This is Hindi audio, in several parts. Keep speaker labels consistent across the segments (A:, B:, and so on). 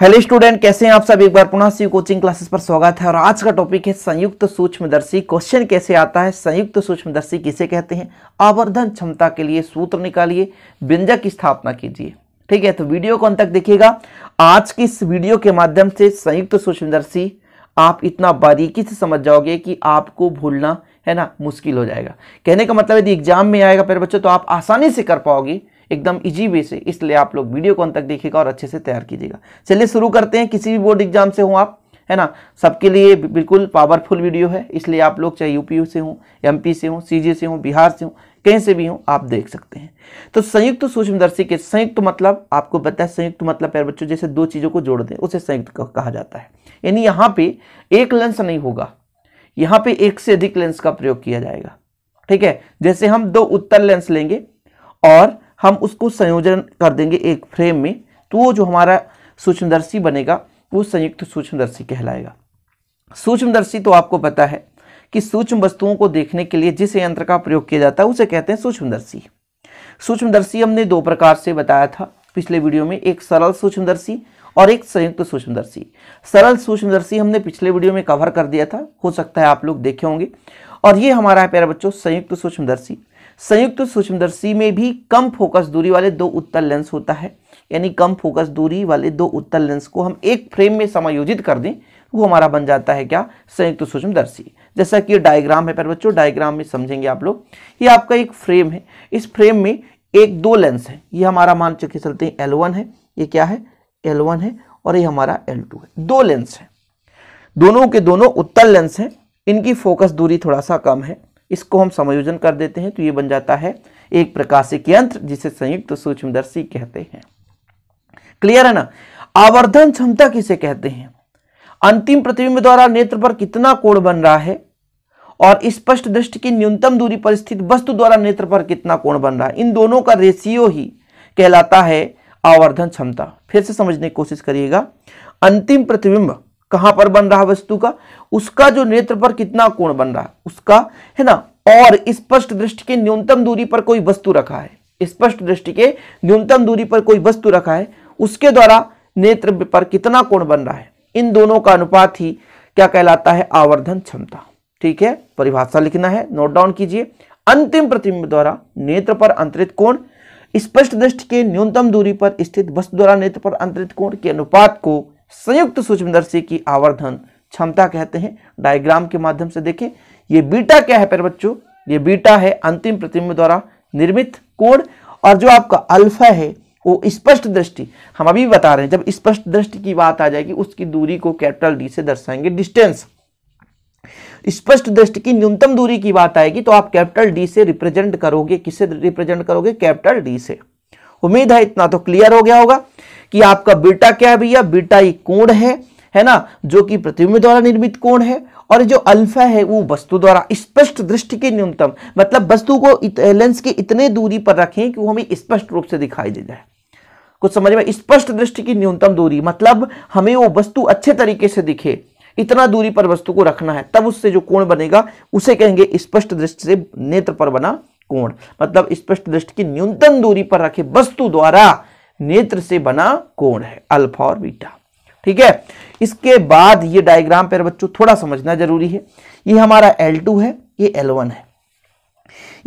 A: हेलो स्टूडेंट कैसे हैं आप सब एक बार पुनः सी कोचिंग क्लासेस पर स्वागत है और आज का टॉपिक है संयुक्त सूक्ष्मदर्शी क्वेश्चन कैसे आता है संयुक्त सूक्ष्मदर्शी किसे कहते हैं आवर्धन क्षमता के लिए सूत्र निकालिए व्यंजक की स्थापना कीजिए ठीक है तो वीडियो को अंत तक देखिएगा आज की इस वीडियो के माध्यम से संयुक्त सूक्ष्मदर्शी आप इतना बारीकी से समझ जाओगे कि आपको भूलना है ना मुश्किल हो जाएगा कहने का मतलब यदि एग्जाम में आएगा पेरे बच्चों तो आप आसानी से कर पाओगे एकदम इजी वे से इसलिए आप लोग वीडियो को अंत तक देखिएगा और अच्छे से तैयार कीजिएगा चलिए शुरू करते हैं किसी भी बोर्ड एग्जाम से हो आप है ना सबके लिए बिल्कुल पावरफुल वीडियो है इसलिए आप लोग चाहे यूपी से हो एमपी से हों सीजे से हों बिहार से हों कहीं से भी हों आप देख सकते हैं तो संयुक्त सूक्ष्मदर्शी के संयुक्त मतलब आपको बताया संयुक्त मतलब प्यार बच्चों जैसे दो चीज़ों को जोड़ दें उसे संयुक्त कहा जाता है यानी यहाँ पे एक लेंस नहीं होगा यहाँ पे एक से अधिक लेंस का प्रयोग किया जाएगा ठीक है जैसे हम दो उत्तर लेंस लेंगे और हम उसको संयोजन कर देंगे एक फ्रेम में तो वो जो हमारा सूक्ष्मदर्शी बनेगा वो संयुक्त सूक्ष्मदर्शी कहलाएगा सूक्ष्मदर्शी तो आपको पता है कि सूक्ष्म वस्तुओं को देखने के लिए जिस यंत्र का प्रयोग किया जाता है उसे कहते हैं सूक्ष्मदर्शी सूक्ष्मदर्शी हमने दो प्रकार से बताया था पिछले वीडियो में एक सरल सूक्ष्मदर्शी और एक संयुक्त सूक्ष्मदर्शी सरल सूक्ष्मदर्शी हमने पिछले वीडियो में कवर कर दिया था हो सकता है आप लोग देखे होंगे और ये हमारा है प्यारा बच्चों संयुक्त सूक्ष्मदर्शी संयुक्त सूक्ष्मदर्शी में भी कम फोकस दूरी वाले दो उत्तल लेंस होता है यानी कम फोकस दूरी वाले दो उत्तल लेंस को हम एक फ्रेम में समायोजित कर दें वो हमारा बन जाता है क्या संयुक्त सूक्ष्मदर्शी जैसा कि ये डायग्राम है पर बच्चों डायग्राम में समझेंगे आप लोग ये आपका एक फ्रेम है इस फ्रेम में एक दो लेंस है ये हमारा मान चुके चलते हैं एल वन है ये क्या है एल वन है और ये हमारा एल टू है दो लेंस है दोनों के दोनों उत्तल लेंस हैं इनकी फोकस दूरी थोड़ा सा कम है इसको हम समायोजन कर देते हैं तो ये बन जाता है एक प्रकाशिक यंत्र जिसे संयुक्त सूक्ष्मदर्शी कहते हैं क्लियर है ना आवर्धन क्षमता किसे कहते हैं अंतिम प्रतिबिंब द्वारा नेत्र पर कितना कोण बन रहा है और स्पष्ट दृष्टि की न्यूनतम दूरी पर स्थित वस्तु द्वारा नेत्र पर कितना कोण बन रहा है इन दोनों का रेशियो ही कहलाता है आवर्धन क्षमता फिर से समझने की कोशिश करिएगा अंतिम प्रतिबिंब कहां पर बन रहा वस्तु का उसका जो नेत्र पर कितना कोण बन रहा है उसका है ना और स्पष्ट दृष्टि के न्यूनतम दूरी पर कोई वस्तु रखा है स्पष्ट दृष्टि के न्यूनतम दूरी पर कोई वस्तु रखा है उसके द्वारा नेत्र पर कितना कोण बन रहा है इन दोनों का अनुपात ही क्या कहलाता है आवर्धन क्षमता ठीक है परिभाषा लिखना है नोट डाउन कीजिए अंतिम प्रतिबिंब द्वारा नेत्र पर अंतरित कोण स्पष्ट दृष्टि के न्यूनतम दूरी पर स्थित वस्तु द्वारा नेत्र पर अंतरित कोण के अनुपात को संयुक्त सूक्ष्मदर्शी की आवर्धन क्षमता कहते हैं डायग्राम के माध्यम से देखें ये बीटा क्या है पर बच्चों ये बीटा है अंतिम प्रतिम्ब द्वारा निर्मित कोण और जो आपका अल्फा है वो स्पष्ट दृष्टि हम अभी बता रहे हैं जब स्पष्ट दृष्टि की बात आ जाएगी उसकी दूरी को कैपिटल डी से दर्शाएंगे डिस्टेंस स्पष्ट दृष्टि की न्यूनतम दूरी की बात आएगी तो आप कैपिटल डी से रिप्रेजेंट करोगे किसे रिप्रेजेंट करोगे कैपिटल डी से उम्मीद है इतना तो क्लियर हो गया होगा कि आपका बीटा क्या है भैया बीटा एक कोण है है ना जो कि प्रतिबिंब द्वारा निर्मित कोण है और जो अल्फा है वो वस्तु द्वारा स्पष्ट दृष्टि के न्यूनतम मतलब वस्तु को इत, लेंस के इतने दूरी पर रखें कि वो हमें स्पष्ट रूप से दिखाई दे जाए कुछ समझ में स्पष्ट दृष्टि की न्यूनतम दूरी मतलब हमें वो वस्तु अच्छे तरीके से दिखे इतना दूरी पर वस्तु को रखना है तब उससे जो कोण बनेगा उसे कहेंगे स्पष्ट दृष्टि से नेत्र पर बना कोण मतलब स्पष्ट दृष्टि की न्यूनतम दूरी पर रखे वस्तु द्वारा नेत्र से बना कोण है अल्फा और बीटा ठीक है इसके बाद ये डायग्राम पर बच्चों थोड़ा समझना जरूरी है ये हमारा L2 है ये L1 है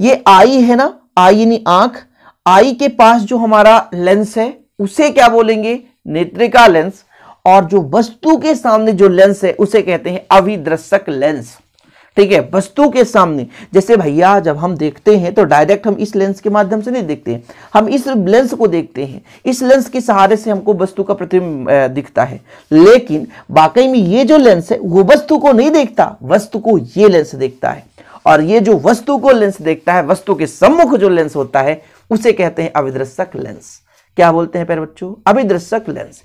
A: ये आई है ना आई यानी आंख आई के पास जो हमारा लेंस है उसे क्या बोलेंगे नेत्रिका लेंस और जो वस्तु के सामने जो लेंस है उसे कहते हैं अविदृशक लेंस ठीक है वस्तु के सामने जैसे भैया जब हम देखते हैं तो डायरेक्ट हम इस लेंस के माध्यम से नहीं देखते हैं हम इस लेंस को देखते हैं इस लेंस के सहारे से हमको वस्तु का प्रतिबिंब दिखता है लेकिन वाकई में ये जो लेंस है वो वस्तु को नहीं देखता वस्तु को ये लेंस देखता है और ये जो वस्तु को लेंस देखता है वस्तु के सम्मुख जो लेंस होता है उसे कहते हैं अविदृशक लेंस क्या बोलते हैं प्यारे बच्चों अभिदृशक लेंस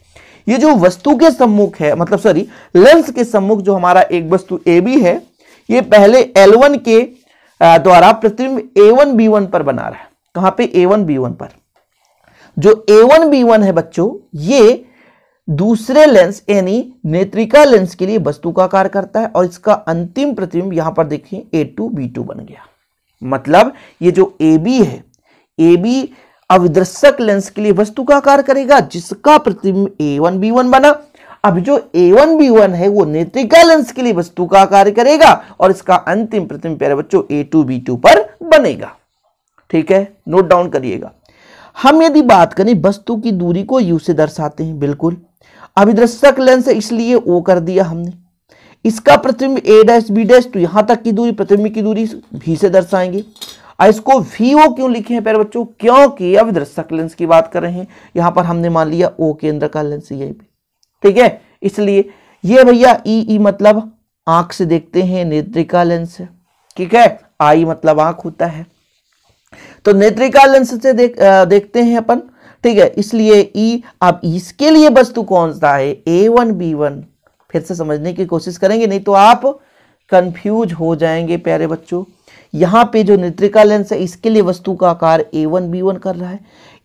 A: ये जो वस्तु के सम्मुख है मतलब सॉरी लेंस के सम्मुख जो हमारा एक वस्तु ए बी है ये पहले L1 के द्वारा प्रतिबिंब A1 B1 पर बना रहा है कहां पे A1 B1 पर जो A1 B1 है बच्चों ये दूसरे लेंस यानी नेत्रिका लेंस के लिए वस्तु का कार्य करता है और इसका अंतिम प्रतिबिंब यहां पर देखिए A2 B2 बन गया मतलब ये जो AB है AB अविदर्शक लेंस के लिए वस्तु का कार्य करेगा जिसका प्रतिबिंब A1 B1 बना अब जो ए वन बी वन है वो नेत्रिका लेंस के लिए वस्तु का कार्य करेगा और इसका अंतिम प्रतिम प्यारे बच्चों ए टू बी टू पर बनेगा ठीक है नोट डाउन करिएगा हम यदि बात करें वस्तु की दूरी को यू से दर्शाते हैं बिल्कुल अभिदृशक लेंस इसलिए ओ कर दिया हमने इसका प्रतिबिंब ए डैश बी डैश तो यहां तक की दूरी प्रतिबिंब की दूरी भी से दर्शाएंगे और इसको वी ओ क्यों लिखे हैं प्यारे बच्चों क्योंकि अभिदृशक लेंस की बात कर रहे हैं यहां पर हमने मान लिया ओ केंद्र का लेंस यही भी ठीक है इसलिए ये भैया ई ई मतलब आंख से देखते हैं नेत्रिका लेंस ठीक है आई मतलब आंख होता है तो नेत्रिका लेंस से देख आ, देखते हैं अपन ठीक है इसलिए ई अब इसके लिए वस्तु कौन सा है ए वन बी वन फिर से समझने की कोशिश करेंगे नहीं तो आप कंफ्यूज हो जाएंगे प्यारे बच्चों यहां पे जो नेत्रिका लेंस है इसके लिए वस्तु का आकार ए वन बी वन कर रहा है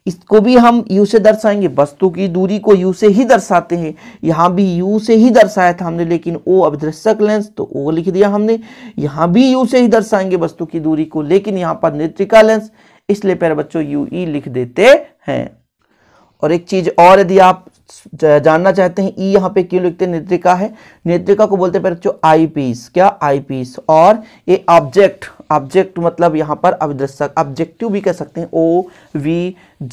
A: इसको भी हम यू से दर्शाएंगे वस्तु की दूरी को यू से ही दर्शाते हैं यहाँ भी यू से ही दर्शाया था हमने लेकिन ओ अभिदर्शक लेंस तो ओ लिख दिया हमने यहाँ भी यू से ही दर्शाएंगे वस्तु की दूरी को लेकिन यहाँ पर नेत्रिका लेंस इसलिए पहले बच्चों यू ई लिख देते हैं और एक चीज और यदि आप जानना चाहते हैं ई यहाँ पे क्यों लिखते हैं नेत्रिका है नेत्रिका को बोलते हैं बच्चों आई पीस क्या आई पीस और ये ऑब्जेक्ट ऑब्जेक्ट मतलब यहाँ पर अभिदृशक ऑब्जेक्टिव भी कह सकते हैं O V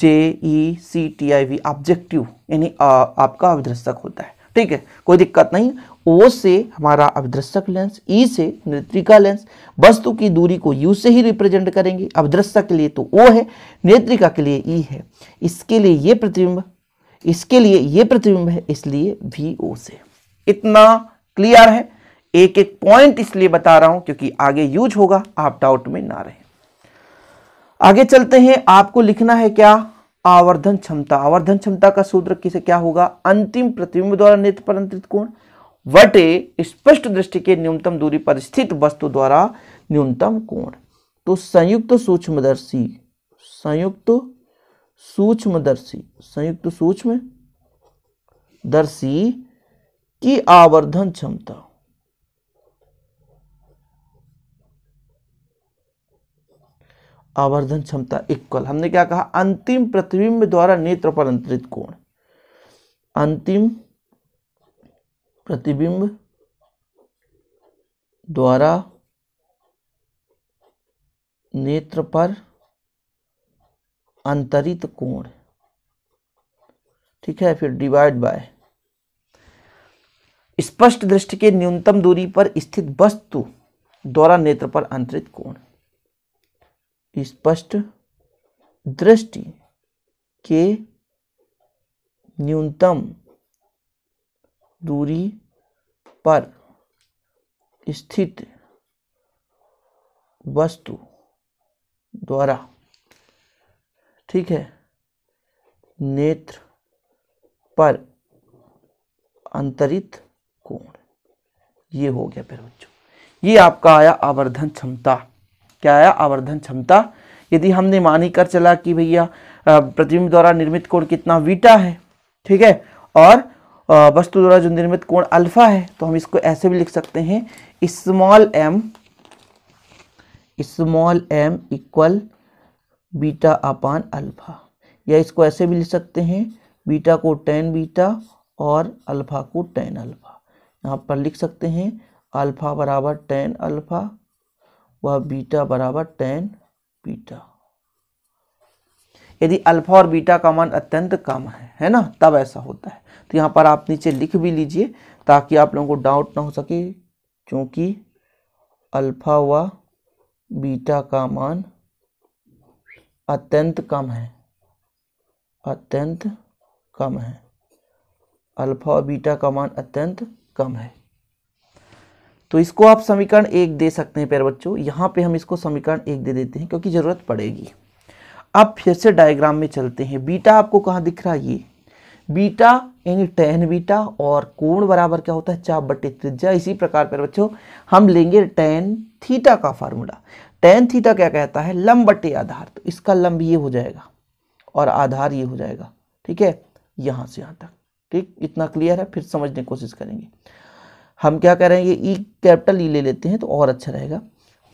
A: J E C T I V objective यानी आपका अभिदृशक होता है ठीक है कोई दिक्कत नहीं ओ से हमारा अभिदृशक लेंस ई से नेत्रिका लेंस वस्तु की दूरी को यू से ही रिप्रेजेंट करेंगे अभिदृशक के लिए तो ओ है नेत्रिका के लिए ई e है इसके लिए ये प्रतिबिंब इसके लिए ये प्रतिबिंब है इसलिए वी ओ से इतना क्लियर है एक एक पॉइंट इसलिए बता रहा हूं क्योंकि आगे यूज होगा आप डाउट में ना रहे आगे चलते हैं आपको लिखना है क्या आवर्धन क्षमता आवर्धन क्षमता का सूत्र किसे क्या होगा अंतिम प्रतिबिंब द्वारा नेत्र पर अंतरित कोण वटे स्पष्ट दृष्टि के न्यूनतम दूरी पर स्थित वस्तु द्वारा न्यूनतम कोण तो संयुक्त सूक्ष्मदर्शी संयुक्त सूक्ष्मदर्शी संयुक्त सूक्ष्म दर्शी की आवर्धन क्षमता आवर्धन क्षमता इक्वल हमने क्या कहा अंतिम प्रतिबिंब द्वारा नेत्र पर अंतरित कोण अंतिम प्रतिबिंब द्वारा नेत्र पर अंतरित कोण ठीक है फिर डिवाइड बाय स्पष्ट दृष्टि के न्यूनतम दूरी पर स्थित वस्तु द्वारा नेत्र पर अंतरित कोण स्पष्ट दृष्टि के न्यूनतम दूरी पर स्थित वस्तु द्वारा ठीक है नेत्र पर अंतरित कोण ये हो गया फिर बच्चों ये आपका आया आवर्धन क्षमता क्या आया आवर्धन क्षमता यदि हमने मान ही कर चला कि भैया प्रतिबिंब द्वारा निर्मित कोण कितना वीटा है ठीक है और वस्तु द्वारा जो निर्मित कोण अल्फा है तो हम इसको ऐसे भी लिख सकते हैं small M small M equal beta upon alpha या इसको ऐसे भी लिख सकते हैं बीटा को टेन बीटा और अल्फा को टेन अल्फा यहाँ पर लिख सकते हैं अल्फा बराबर टेन अल्फा वह बीटा बराबर टेन बीटा यदि अल्फा और बीटा का मान अत्यंत कम है है ना तब ऐसा होता है तो यहाँ पर आप नीचे लिख भी लीजिए ताकि आप लोगों को डाउट ना हो सके क्योंकि अल्फा व बीटा का मान अत्यंत कम है अत्यंत कम है अल्फा और बीटा का मान अत्यंत कम है तो इसको आप समीकरण एक दे सकते हैं प्यारे बच्चों यहाँ पे हम इसको समीकरण एक दे देते हैं क्योंकि ज़रूरत पड़ेगी अब फिर से डायग्राम में चलते हैं बीटा आपको कहाँ दिख रहा है ये बीटा यानी टेन बीटा और कोण बराबर क्या होता है चाप बटे त्रिज्या इसी प्रकार पर बच्चों हम लेंगे टेन थीटा का फार्मूला टेन थीटा क्या कहता है लंब बटे आधार तो इसका लंब ये हो जाएगा और आधार ये हो जाएगा ठीक है यहाँ से यहाँ तक ठीक इतना क्लियर है फिर समझने की कोशिश करेंगे हम क्या कह रहे हैं ये ई कैपिटल ई ले लेते हैं तो और अच्छा रहेगा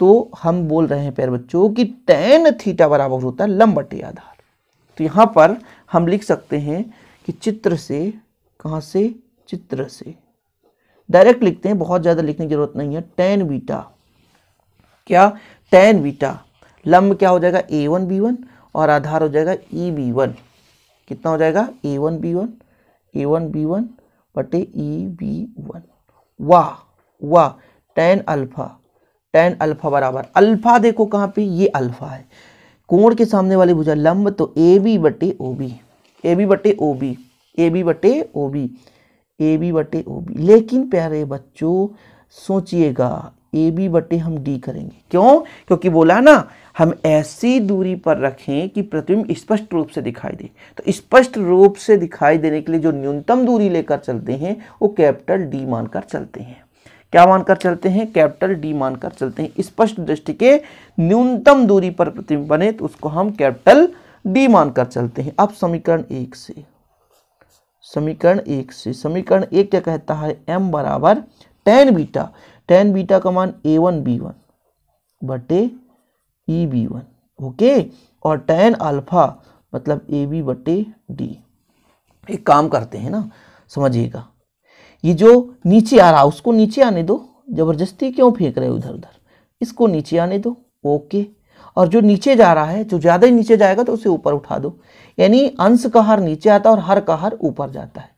A: तो हम बोल रहे हैं प्यार बच्चों कि टेन थीटा बराबर होता है लंब बटे आधार तो यहाँ पर हम लिख सकते हैं कि चित्र से कहाँ से चित्र से डायरेक्ट लिखते हैं बहुत ज़्यादा लिखने की जरूरत नहीं है टेन बीटा क्या टेन बीटा लंब क्या हो जाएगा ए वन बी वन और आधार हो जाएगा ई बी वन कितना हो जाएगा A one B one A one B one बटे ई बी वन वाह वाह टेन अल्फा टेन अल्फा बराबर अल्फा देखो कहाँ पे ये अल्फा है कोण के सामने वाली भुजा लंब तो ए बी बटे ओ बी ए बी बटे ओ बी ए बी बटे ओ बी ए बी बटे ओ बी लेकिन प्यारे बच्चों सोचिएगा ए बी बटे हम डी करेंगे क्यों क्योंकि बोला ना हम ऐसी दूरी पर रखें कि प्रतिबिंब स्पष्ट रूप से दिखाई दे तो स्पष्ट रूप से दिखाई देने के लिए जो न्यूनतम दूरी लेकर चलते हैं वो कैपिटल डी मानकर चलते हैं क्या मानकर चलते हैं कैपिटल डी मानकर चलते हैं स्पष्ट दृष्टि के न्यूनतम दूरी पर प्रतिबिंब बने तो उसको हम कैपिटल डी मानकर चलते हैं अब समीकरण एक से समीकरण एक से समीकरण एक क्या कहता है एम बराबर टेन बीटा टेन बीटा का मान ए वन बी वन बटे ई बी वन ओके और टेन अल्फा मतलब ए बी बटे डी एक काम करते हैं ना समझिएगा ये जो नीचे आ रहा उसको नीचे आने दो ज़बरदस्ती क्यों फेंक रहे उधर उधर इसको नीचे आने दो ओके और जो नीचे जा रहा है जो ज़्यादा ही नीचे जाएगा तो उसे ऊपर उठा दो यानी अंश का हर नीचे आता है और हर का हर ऊपर जाता है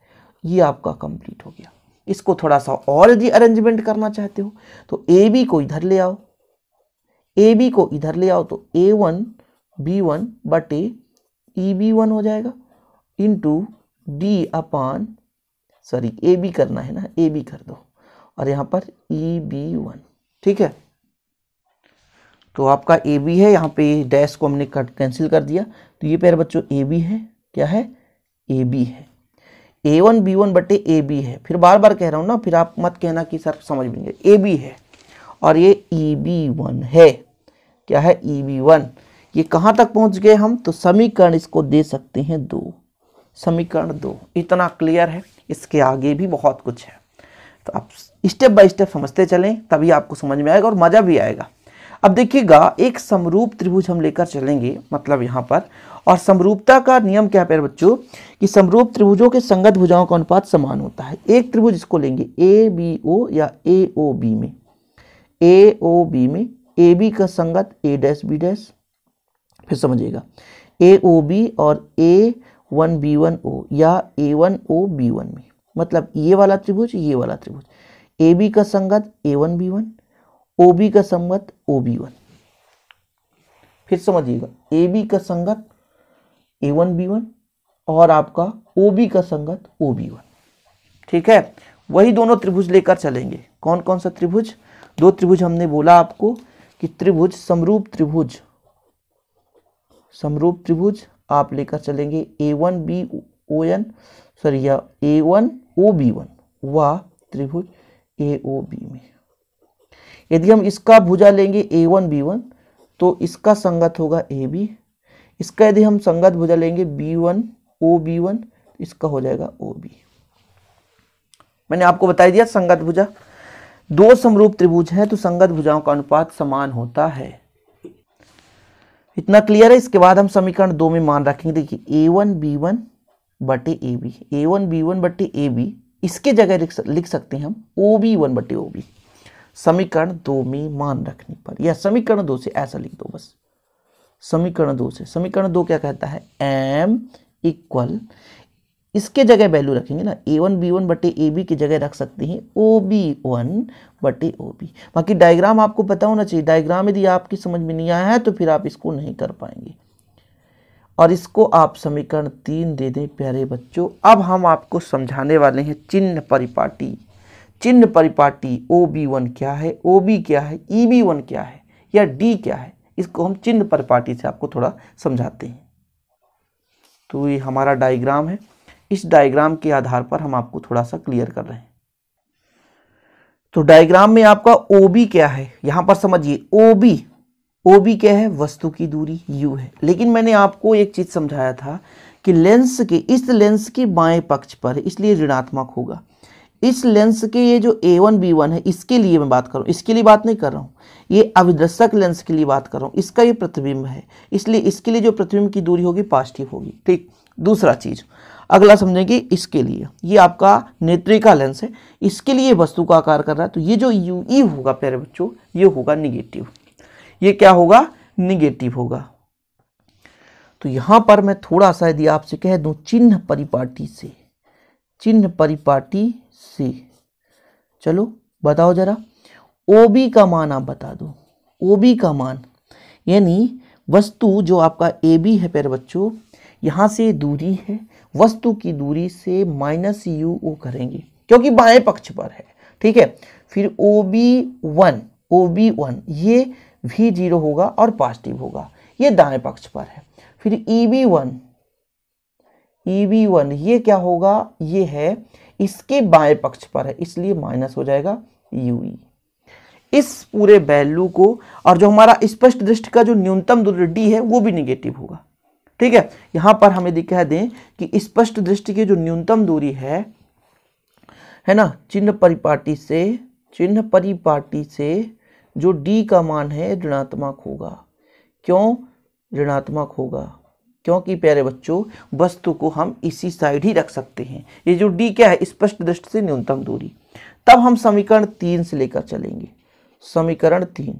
A: ये आपका कंप्लीट हो गया इसको थोड़ा सा और यदि अरेंजमेंट करना चाहते हो तो ए बी को इधर ले आओ ए बी को इधर ले आओ तो ए वन बी वन बटे ई बी वन हो जाएगा into D upon sorry A B करना है ना ए बी कर दो और यहाँ पर ई बी वन ठीक है तो आपका ए बी है यहाँ पे डैश को हमने कट कैंसिल कर दिया तो ये पैर बच्चों ए बी है क्या है ए बी है ए वन बी वन बटे ए बी है फिर बार बार कह रहा हूँ ना फिर आप मत कहना कि सर समझ में नहीं ए बी है और ये ई बी वन है क्या है ई बी वन ये कहाँ तक पहुँच गए हम तो समीकरण इसको दे सकते हैं दो समीकरण दो इतना क्लियर है इसके आगे भी बहुत कुछ है तो आप स्टेप बाय स्टेप समझते चलें तभी आपको समझ में आएगा और मज़ा भी आएगा अब देखिएगा एक समरूप त्रिभुज हम लेकर चलेंगे मतलब यहाँ पर और समरूपता का नियम क्या है बच्चों कि समरूप त्रिभुजों के संगत भुजाओं का अनुपात समान होता है एक त्रिभुज इसको लेंगे ए बी ओ या ए ओ बी में ए ओ बी में ए बी का संगत ए डैश बी डैश फिर समझिएगा ए ओ बी और A one B one O या A one O B one में मतलब ये वाला त्रिभुज ये वाला त्रिभुज ए बी का संगत A one B one O B का संगत ओ बी वन फिर समझिएगा ए बी का संगत ए वन बी वन और आपका ओ बी का संगत ओ बी वन ठीक है वही दोनों त्रिभुज लेकर चलेंगे कौन कौन सा त्रिभुज दो त्रिभुज हमने बोला आपको कि त्रिभुज समरूप त्रिभुज समरूप त्रिभुज आप लेकर चलेंगे A one B O N sorry या A one O B one व त्रिभुज ए ओ बी में यदि हम इसका भुजा लेंगे ए वन बी वन तो इसका संगत होगा ए बी इसका यदि हम संगत भुजा लेंगे B one O B one इसका हो जाएगा ओ बी मैंने आपको बता दिया संगत भुजा दो समरूप त्रिभुज हैं तो संगत भुजाओं का अनुपात समान होता है इतना क्लियर है इसके बाद हम समीकरण दो में मान रखेंगे देखिए ए वन बी वन बटे A B A one B one बटे ए बी इसके जगह लिख सकते हैं हम ओ बी वन बटे ओ बी समीकरण दो में मान रखने पर या समीकरण दो से ऐसा लिख दो बस समीकरण दो से समीकरण दो क्या कहता है एम इक्वल इसके जगह वैल्यू रखेंगे ना ए वन बी वन बटे ए बी की जगह रख सकते हैं ओ बी वन बटे ओ बी बाकी डायग्राम आपको पता होना चाहिए डायग्राम यदि आपकी समझ में नहीं आया है तो फिर आप इसको नहीं कर पाएंगे और इसको आप समीकरण तीन दे दें प्यारे बच्चों अब हम आपको समझाने वाले हैं चिन्ह परिपाटी चिन्ह परिपाटी ओ बी वन क्या है ओ बी क्या है ई बी वन क्या है या डी क्या है इसको हम चिन्ह परिपाटी से आपको थोड़ा समझाते हैं तो ये हमारा डायग्राम है इस डायग्राम के आधार पर हम आपको थोड़ा सा क्लियर कर रहे हैं तो डायग्राम में आपका ओबी क्या है यहां पर समझिए ओबी ओबी क्या है वस्तु की दूरी यू है लेकिन मैंने आपको एक चीज समझाया था कि लेंस के इस लेंस के बाएं पक्ष पर इसलिए ऋणात्मक होगा इस लेंस के ये जो ए वन बी वन है इसके लिए मैं बात कर रहा इसके लिए बात नहीं कर रहा हूं ये अविदर्शक लेंस के लिए बात कर रहा हूं इसका ये प्रतिबिंब है इसलिए इसके लिए जो प्रतिबिंब की दूरी होगी पॉजिटिव होगी ठीक दूसरा चीज़ अगला समझेंगे इसके लिए ये आपका नेत्रिका लेंस है इसके लिए वस्तु का आकार कर रहा है तो ये जो यू ई e होगा प्यारे बच्चों ये होगा निगेटिव ये क्या होगा निगेटिव होगा तो यहां पर मैं थोड़ा सा यदि आपसे कह दू चिन्ह परिपाटी से चिन्ह परिपाटी से चलो बताओ जरा ओबी का मान आप बता दो ओ बी का मान यानी वस्तु जो आपका ए बी है पैर बच्चों यहां से दूरी है वस्तु की दूरी से माइनस यू ओ करेंगे क्योंकि बाएं पक्ष पर है ठीक है फिर O B one O B one ये भी जीरो होगा और पॉजिटिव होगा ये दाएं पक्ष पर है फिर E B one E B one ये क्या होगा ये है इसके बाएं पक्ष पर है इसलिए माइनस हो जाएगा यू ई e। इस पूरे वैल्यू को और जो हमारा स्पष्ट दृष्टि का जो न्यूनतम दूरी डी है वो भी निगेटिव होगा ठीक है यहां पर हमें दिखा दें कि स्पष्ट दृष्टि की जो न्यूनतम दूरी है है ना चिन्ह परिपाटी से चिन्ह परिपाटी से जो d का मान है ऋणात्मक होगा क्यों ऋणात्मक होगा क्योंकि प्यारे बच्चों वस्तु को हम इसी साइड ही रख सकते हैं ये जो d क्या है स्पष्ट दृष्टि से न्यूनतम दूरी तब हम समीकरण तीन से लेकर चलेंगे समीकरण तीन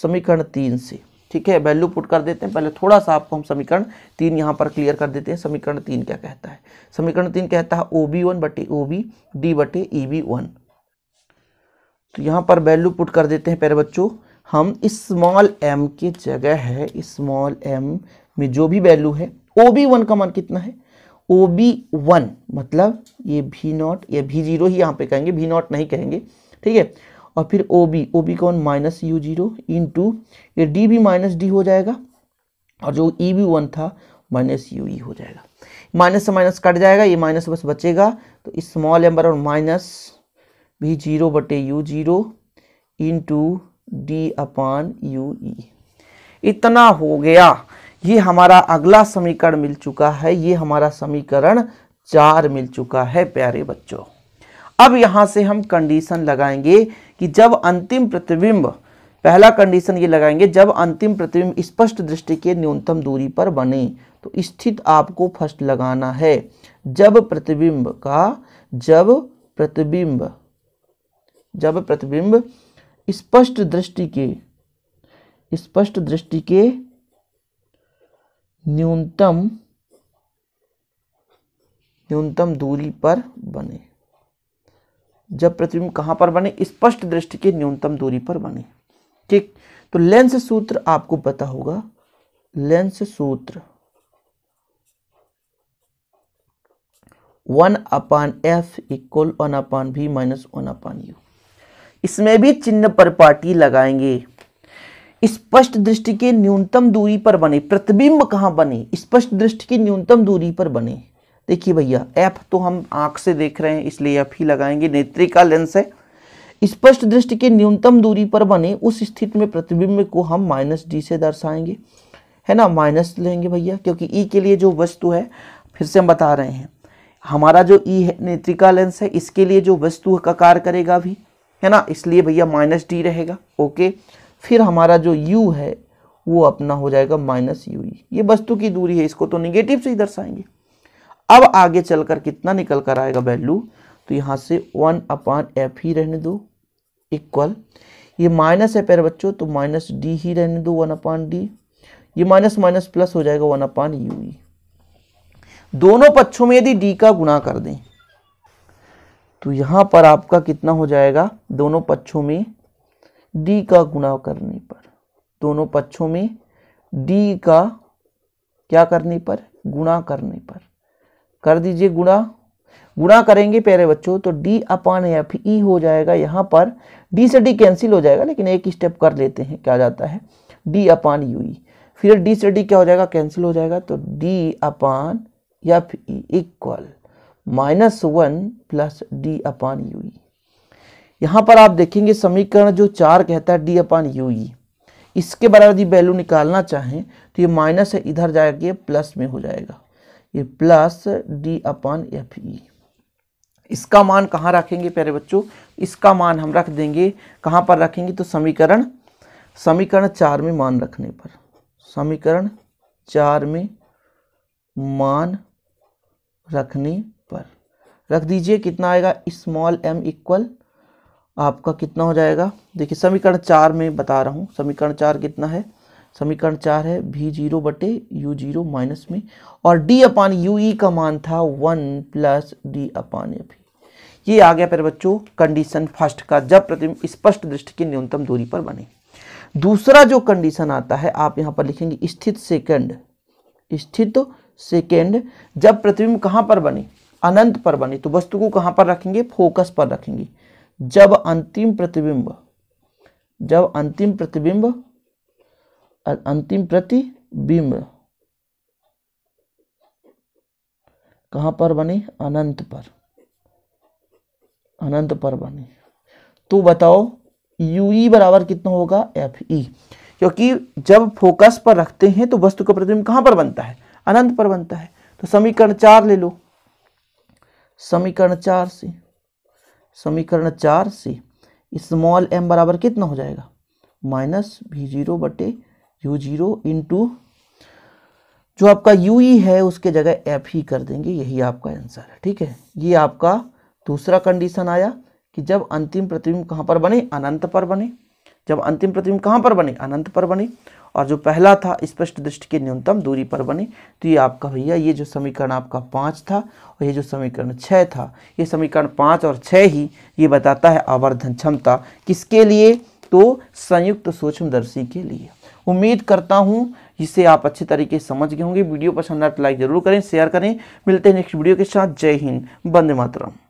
A: समीकरण तीन से ठीक है वैल्यू पुट कर देते हैं पहले थोड़ा सा आपको हम समीकरण तीन यहाँ पर क्लियर कर देते हैं समीकरण तीन क्या कहता है समीकरण तीन कहता है ओ बी वन बटे ओ बी डी बटे ई बी वन तो यहाँ पर वैल्यू पुट कर देते हैं प्यारे बच्चों हम स्मॉल एम की जगह है स्मॉल एम में जो भी वैल्यू है ओ बी वन का मान कितना है ओ बी वन मतलब ये भी नॉट या भी जीरो ही यहाँ पे कहेंगे भी नॉट नहीं कहेंगे ठीक है और फिर ओ बी ओ बी कौन minus U zero into ये डी भी माइनस डी हो जाएगा और जो ई बी वन था माइनस यू ई e हो जाएगा माइनस से माइनस कट जाएगा ये माइनस बस बचेगा तो स्मॉल नंबर और माइनस भी जीरो बटे U zero into D upon U E इतना हो गया ये हमारा अगला समीकरण मिल चुका है ये हमारा समीकरण चार मिल चुका है प्यारे बच्चों अब यहाँ से हम कंडीशन लगाएंगे कि जब अंतिम प्रतिबिंब पहला कंडीशन ये लगाएंगे जब अंतिम प्रतिबिंब स्पष्ट दृष्टि के न्यूनतम दूरी पर बने तो स्थित आपको फर्स्ट लगाना है जब प्रतिबिंब का जब प्रतिबिंब जब प्रतिबिंब स्पष्ट दृष्टि के स्पष्ट दृष्टि के न्यूनतम न्यूनतम दूरी पर बने जब प्रतिबिंब कहाँ पर बने स्पष्ट दृष्टि के न्यूनतम दूरी पर बने ठीक तो लेंस सूत्र आपको पता होगा लेंस सूत्र one upon F equal one upon V minus one upon you इसमें भी चिन्ह पर पार्टी लगाएंगे स्पष्ट दृष्टि के न्यूनतम दूरी पर बने प्रतिबिंब कहां बने स्पष्ट दृष्टि की न्यूनतम दूरी पर बने देखिए भैया एफ तो हम आंख से देख रहे हैं इसलिए एफ ही लगाएंगे नेत्रिका लेंस है स्पष्ट दृष्टि के न्यूनतम दूरी पर बने उस स्थिति में प्रतिबिंब को हम माइनस डी से दर्शाएंगे है ना माइनस लेंगे भैया क्योंकि ई के लिए जो वस्तु है फिर से हम बता रहे हैं हमारा जो ई है नेत्रिका लेंस है इसके लिए जो वस्तु का कार्य करेगा अभी है ना इसलिए भैया माइनस डी रहेगा ओके फिर हमारा जो यू है वो अपना हो जाएगा माइनस यू ये वस्तु की दूरी है इसको तो निगेटिव से ही दर्शाएंगे अब आगे चलकर कितना निकल कर आएगा वैल्यू तो यहां से वन अपान एफ ही रहने दो इक्वल ये माइनस है पैर बच्चों तो माइनस डी ही रहने दो वन अपान डी ये माइनस माइनस प्लस हो जाएगा वन अपान यू दोनों पक्षों में यदि डी का गुणा कर दें तो यहां पर आपका कितना हो जाएगा दोनों पक्षों में डी का गुणा करने पर दोनों पक्षों में डी का क्या करने पर गुणा करने पर कर दीजिए गुणा गुणा करेंगे प्यारे बच्चों तो D upon F E e हो जाएगा यहाँ पर डी से डी कैंसिल हो जाएगा लेकिन एक स्टेप कर लेते हैं क्या जाता है D upon U E e। फिर डी से डी क्या हो जाएगा कैंसिल हो जाएगा तो D upon F E equal minus one plus D upon U E e। यहाँ पर आप देखेंगे समीकरण जो चार कहता है डी अपान यू ई इसके बराबर यदि वैल्यू निकालना चाहें तो ये माइनस है इधर जाके प्लस में हो जाएगा ये plus D upon F E इसका मान कहाँ रखेंगे प्यारे बच्चों इसका मान हम रख देंगे कहाँ पर रखेंगे तो समीकरण समीकरण चार में मान रखने पर समीकरण चार में मान रखने पर रख दीजिए कितना आएगा स्मॉल एम इक्वल आपका कितना हो जाएगा देखिए समीकरण चार में बता रहा हूँ समीकरण चार कितना है समीकरण चार है भी जीरो बटे यू जीरो माइनस में और D upon U E e का मान था one plus D upon F ये आ गया पर बच्चों कंडीशन फर्स्ट का जब प्रतिबिंब स्पष्ट दृष्टि की न्यूनतम दूरी पर बने दूसरा जो कंडीशन आता है आप यहाँ पर लिखेंगे स्थित सेकंड स्थित सेकंड सेकेंड जब प्रतिबिंब कहाँ पर बने अनंत पर बने तो वस्तु को कहाँ पर रखेंगे फोकस पर रखेंगे जब अंतिम प्रतिबिंब जब अंतिम प्रतिबिंब और अंतिम प्रतिबिंब कहां पर बनी अनंत पर अनंत पर बनी तो बताओ यू ई बराबर कितना होगा एफ ई क्योंकि जब फोकस पर रखते हैं तो वस्तु का प्रतिबिंब कहां पर बनता है अनंत पर बनता है तो समीकरण चार ले लो समीकरण चार से समीकरण चार से स्मॉल एम बराबर कितना हो जाएगा माइनस भी जीरो बटे यू जीरो इंटू जो आपका यू ई e है उसके जगह एफ ही कर देंगे यही आपका आंसर है ठीक है ये आपका दूसरा कंडीशन आया कि जब अंतिम प्रतिबिंब कहाँ पर बने अनंत पर बने जब अंतिम प्रतिबिंब कहाँ पर बने अनंत पर बने और जो पहला था स्पष्ट दृष्टि की न्यूनतम दूरी पर बने तो ये आपका भैया ये जो समीकरण आपका पाँच था और ये जो समीकरण छः था ये समीकरण पाँच और छः ही ये बताता है आवर्धन क्षमता किसके लिए तो संयुक्त सूक्ष्मदर्शी के लिए उम्मीद करता हूँ इसे आप अच्छे तरीके से समझ गए होंगे वीडियो पसंद आए तो लाइक जरूर करें शेयर करें मिलते हैं नेक्स्ट वीडियो के साथ जय हिंद बंदे मातरम